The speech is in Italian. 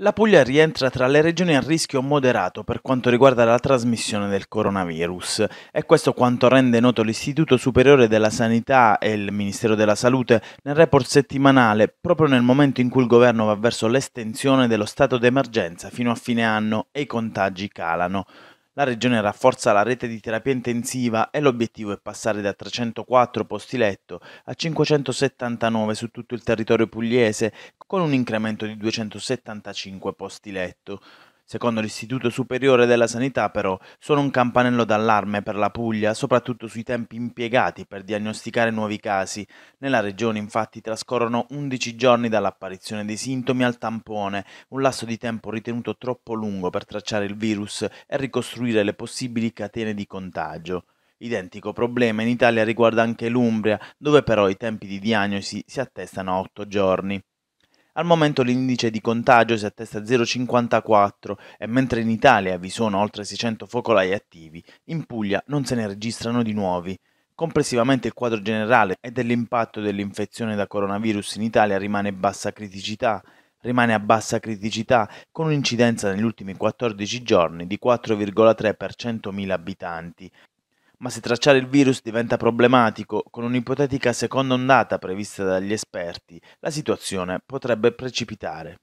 La Puglia rientra tra le regioni a rischio moderato per quanto riguarda la trasmissione del coronavirus e questo quanto rende noto l'Istituto Superiore della Sanità e il Ministero della Salute nel report settimanale proprio nel momento in cui il governo va verso l'estensione dello stato d'emergenza fino a fine anno e i contagi calano. La Regione rafforza la rete di terapia intensiva e l'obiettivo è passare da 304 posti letto a 579 su tutto il territorio pugliese, con un incremento di 275 posti letto. Secondo l'Istituto Superiore della Sanità, però, sono un campanello d'allarme per la Puglia, soprattutto sui tempi impiegati per diagnosticare nuovi casi. Nella regione, infatti, trascorrono 11 giorni dall'apparizione dei sintomi al tampone, un lasso di tempo ritenuto troppo lungo per tracciare il virus e ricostruire le possibili catene di contagio. Identico problema in Italia riguarda anche l'Umbria, dove però i tempi di diagnosi si attestano a 8 giorni. Al momento l'indice di contagio si attesta a 0,54 e mentre in Italia vi sono oltre 600 focolai attivi, in Puglia non se ne registrano di nuovi. Complessivamente il quadro generale e dell'impatto dell'infezione da coronavirus in Italia rimane bassa criticità, rimane a bassa criticità con un'incidenza negli ultimi 14 giorni di 4,3 per 100.000 abitanti, ma se tracciare il virus diventa problematico con un'ipotetica seconda ondata prevista dagli esperti, la situazione potrebbe precipitare.